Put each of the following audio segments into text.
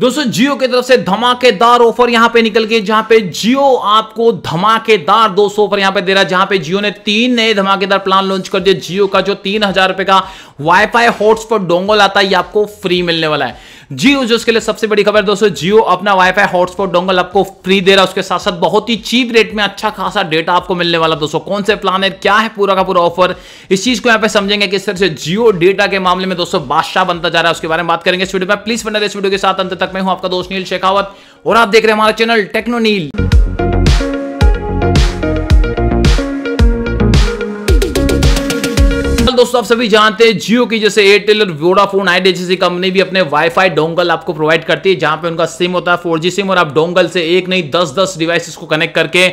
दोस्तों जियो की तरफ से धमाकेदार ऑफर यहां पे निकल गए जहां पे जियो आपको धमाकेदार दो सौ ऑफर यहां पे दे रहा है जहां पे जियो ने तीन नए धमाकेदार प्लान लॉन्च कर दिए जियो का जो तीन हजार रुपए का वाईफाई हॉटस्पॉट डोंगल आता है ये आपको फ्री मिलने वाला है जियो जो उसके लिए सबसे बड़ी खबर दोस्तों जियो अपना वाईफाई हॉटस्पॉट डोंगल आपको फ्री दे रहा है उसके साथ साथ बहुत ही चीप रेट में अच्छा खासा डेटा आपको मिलने वाला दोस्तों कौन से प्लान है क्या है पूरा का पूरा ऑफर इस चीज को यहाँ पे समझेंगे किस तरह से जियो डेटा के मामले में दोस्तों बादशाह बनता जा रहा है उसके बारे में बात करेंगे इस वीडियो में प्लीज बने इस वीडियो के साथ अंत तक मैं हूं आपका दोस्त नील शेखावत और आप देख रहे हैं हमारा चैनल टेक्नो नील दोस्तों आप सभी जानते हैं जियो की जैसे एयरटेल और वोडाफोन आई जैसी कंपनी भी अपने वाईफाई डोंगल आपको प्रोवाइड करती है जहां पे उनका सिम होता है फोर सिम और आप डोंगल से एक नहीं दस दस डिवाइसेस को कनेक्ट करके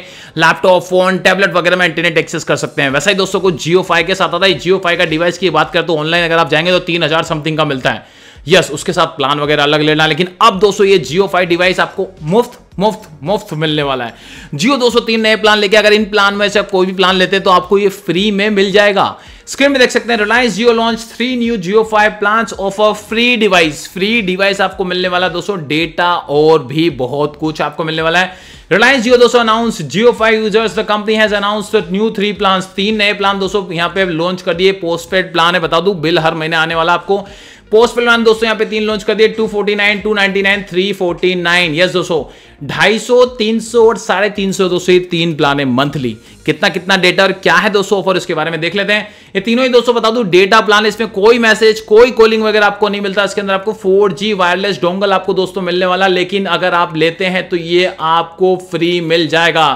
लैपटॉप फोन टैबलेट वगैरह में इंटरनेट एक्सेस कर सकते हैं वैसे ही दोस्तों को जियो के साथ आता है जियो का डिवाइस की बात करते तो ऑनलाइन अगर आप जाएंगे तो तीन समथिंग का मिलता है यस उसके साथ प्लान वगैरह अलग लेना लेकिन अब दोस्तों ये जियो फाइव डिवाइस आपको मुफ्त मुफ्त मुफ्त मिलने वाला है जियो 203 नए प्लान लेके अगर इन प्लान में से आप कोई भी प्लान लेते हैं तो आपको ये फ्री में मिल जाएगा स्क्रीन में देख सकते हैं Reliance Jio launch three new Jio five plan offer free device free device आपको मिलने वाला है दोस्तों डेटा और भी बहुत कुछ आपको मिलने वाला है रिलायंस जियो दोस्तों announce Jio five users the company has announce new three plan तीन नए प्लान दोस्तों यहां पे लॉन्च कर दिए पोस्टपेड प्लान है बता दू बिल हर महीने आने वाला आपको पोस्ट पेलवान दोस्तों यहाँ पे तीन लॉन्च कर दिए two forty nine two ninety nine three forty nine yes दोस्तों ढाई सौ तीन सौ और साढ़े तीन सौ दोस्तों ये तीन प्लान है मंथली कितना कितना डेटा और क्या है दोस्तों ऑफर इसके बारे में देख लेते हैं ये तीनों ही दोस्तों बता दू डेटा प्लान इसमें कोई मैसेज कोई कॉलिंग वगैरह आपको नहीं मिलता इसके अंदर आपको 4G वायरलेस डोंगल आपको दोस्तों मिलने वाला लेकिन अगर आप लेते हैं तो ये आपको फ्री मिल जाएगा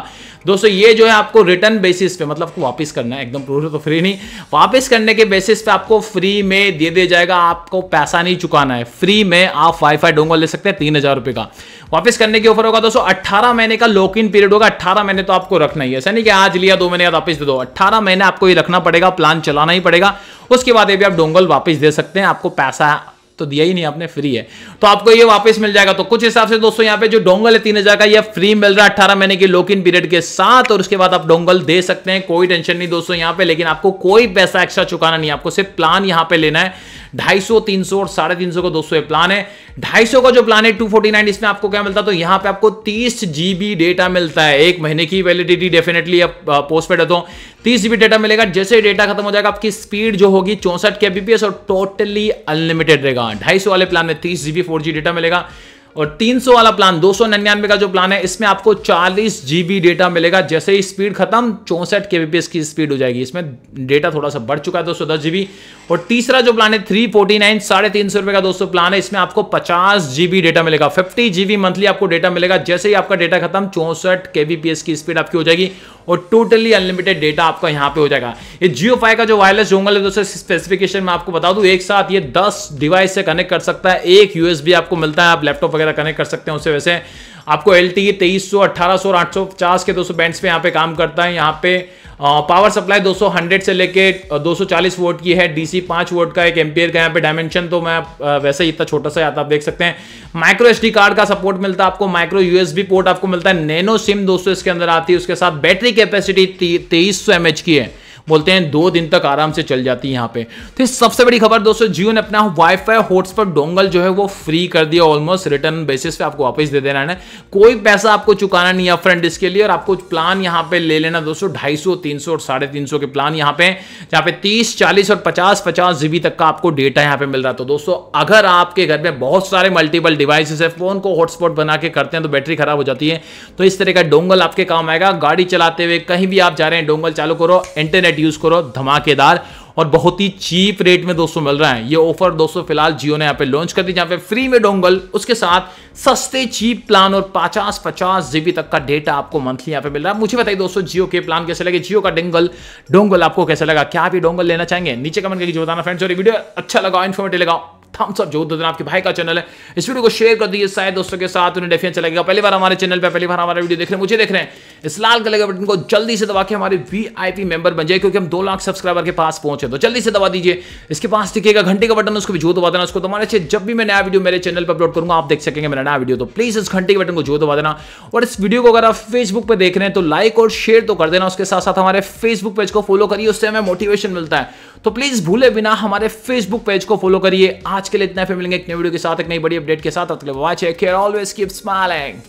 दोस्तों ये जो है आपको रिटर्न बेसिस पे मतलब आपको वापस करना है एकदम पूरे तो फ्री नहीं वापस करने के बेसिस पे आपको फ्री में दे दिया जाएगा आपको पैसा नहीं चुकाना है फ्री में आप वाईफाई डोंगल ले सकते हैं तीन हजार रुपए का वापस करने के ऑफर होगा दोस्तों अट्ठारह महीने का लॉक इन पीरियड होगा अट्ठारह महीने तो आपको रखना ही है ऐसा नहीं कि आज लिया दो महीने बाद वापस दे दो अट्ठारह महीने आपको ये रखना पड़ेगा प्लान चलाना ही पड़ेगा उसके बाद ये भी आप डोंगल वापस दे सकते हैं आपको पैसा तो दिया ही नहीं आपने फ्री है तो आपको ये वापस मिल जाएगा तो कुछ हिसाब से दोस्तों यहाँ पे जो डोंगल है तीन हजार का ये फ्री मिल रहा है अठारह महीने की लॉक इन पीरियड के साथ और उसके बाद आप डोंगल दे सकते हैं कोई टेंशन नहीं दोस्तों यहाँ पे लेकिन आपको कोई पैसा एक्स्ट्रा चुकाना नहीं आपको सिर्फ प्लान यहाँ पे लेना है ढाई सौ तीन सौ और साढ़े तीन सौ का दो सौ प्लान है ढाई सौ का जो प्लान है टू फोर्टी नाइन इसमें आपको क्या मिलता है तो यहाँ पे आपको तीस जीबी डेटा मिलता है एक महीने की वैलिडिटी डेफिनेटली आप पोस्ट पेड हो तीस जीबी डेटा मिलेगा जैसे डेटा खत्म हो जाएगा आपकी स्पीड जो होगी चौसठ के बीपीएस और टोटली अनलिमिटेड रहेगा ढाई सौ वाले प्लान में तीस जीबी फोर जी डेटा मिलेगा और 300 वाला प्लान दो सौ का जो प्लान है इसमें आपको चालीस जीबी डेटा मिलेगा जैसे ही स्पीड खत्म चौंसठ के की स्पीड हो जाएगी इसमें डेटा थोड़ा सा बढ़ चुका है दो जीबी और तीसरा जो प्लान है थ्री फोर्टी नाइन साढ़े तीन सौ रुपए का दोस्तों प्लान है इसमें आपको पचास जीबी डेटा मिलेगा फिफ्टी जीबी मंथली आपको डेटा मिलेगा जैसे ही आपका डेटा खत्म चौंसठ केबीपीएस की स्पीड आपकी हो जाएगी और टोटली अनलिमिटेड डेटा आपका यहां पे हो जाएगा ये जियो फाइव का जो वायरलेस जोंगल है दोस्तों स्पेसिफिकेशन में आपको बता दूं एक साथ ये दस डिवाइस से कनेक्ट कर सकता है एक यूएसबी आपको मिलता है आप लैपटॉप वगैरह वगैरह कनेक्ट कर सकते हैं उससे वैसे आपको एल टी e तेईस सौ अट्ठारह के दो सौ बैंड्स पे यहाँ पे काम करता है यहाँ पे पावर सप्लाई 200 से लेके 240 वोट की है डीसी 5 वोट का एक एम्पियर का यहाँ पे डायमेंशन तो मैं वैसे ही इतना छोटा सा आता आप देख सकते हैं माइक्रो एसडी कार्ड का सपोर्ट मिलता है आपको माइक्रो यूएसबी पोर्ट आपको मिलता है नैनो सिम दोस्तों इसके अंदर आती है उसके साथ बैटरी कैपेसिटी तेईस सौ की है बोलते हैं दो दिन तक आराम से चल जाती है यहाँ पे तो सबसे बड़ी खबर दोस्तों जियो ने अपना वाईफाई हॉटस्पॉट डोंगल जो है वो फ्री कर दिया ऑलमोस्ट रिटर्न बेसिस पे आपको वापस दे देना है कोई पैसा आपको चुकाना नहीं है फ्रेंड इसके लिए और आपको प्लान यहाँ पे ले लेना दोस्तों ढाई सौ तीन सौ और साढ़े तीन सौ के प्लान यहाँ पे जहाँ पे तीस चालीस और पचास पचास जीबी तक का आपको डेटा यहाँ पे मिल रहा तो दोस्तों अगर आपके घर में बहुत सारे मल्टीपल डिवाइसेस है फोन को हॉटस्पॉट बना के करते हैं तो बैटरी खराब हो जाती है तो इस तरह का डोंगल आपके काम आएगा गाड़ी चलाते हुए कहीं भी आप जा रहे हैं डोंगल चालू करो इंटरनेट सेट यूज करो धमाकेदार और बहुत ही चीप रेट में दोस्तों मिल रहा है ये ऑफर दोस्तों फिलहाल जियो ने यहाँ पे लॉन्च कर दी जहाँ पे फ्री में डोंगल उसके साथ सस्ते चीप प्लान और 50 50 जीबी तक का डेटा आपको मंथली यहाँ पे मिल रहा है मुझे बताइए दोस्तों जियो के प्लान कैसे लगे जियो का डेंगल डोंगल आपको कैसे लगा क्या आप ये डोंगल लेना चाहेंगे नीचे कमेंट करके जो बताना फ्रेंड्स और वीडियो अच्छा लगा इन्फॉर्मेटिव लगाओ थम्स अप जोर दो देना आपके भाई का चैनल है इस वीडियो को शेयर कर दीजिए शायद दोस्तों के साथ उन्हें डेफिनेट चलेगा पहली बार हमारे चैनल पर पहली बार हमारा वीडियो देख रहे हैं मुझे देख रहे हैं इस लाल कलर के बटन को जल्दी से दबा के हमारे वी मेंबर बन जाए क्योंकि हम दो लाख सब्सक्राइबर के पास पहुंचे तो जल्दी से दबा दीजिए इसके पास दिखेगा घंटे का बटन उसको भी जो दबा देना उसको तुम्हारे से जब भी मैं नया वीडियो मेरे चैनल पर अपलोड करूंगा आप देख सकेंगे मेरा नया वीडियो तो प्लीज़ इस घंटे के बटन को जो दबा देना और इस वीडियो को अगर आप फेसबुक पर देख रहे हैं तो लाइक और शेयर तो कर देना उसके साथ साथ हमारे फेसबुक पेज को फॉलो करिए उससे हमें मोटिवेशन मिलता है तो प्लीज़ भूले बिना हमारे फेसबुक पेज को फॉलो करिए आज आज के लिए इतना फिर मिलेंगे एक नई वीडियो के साथ एक नई बड़ी अपडेट के साथ ऑलवेज कीप स्माइलिंग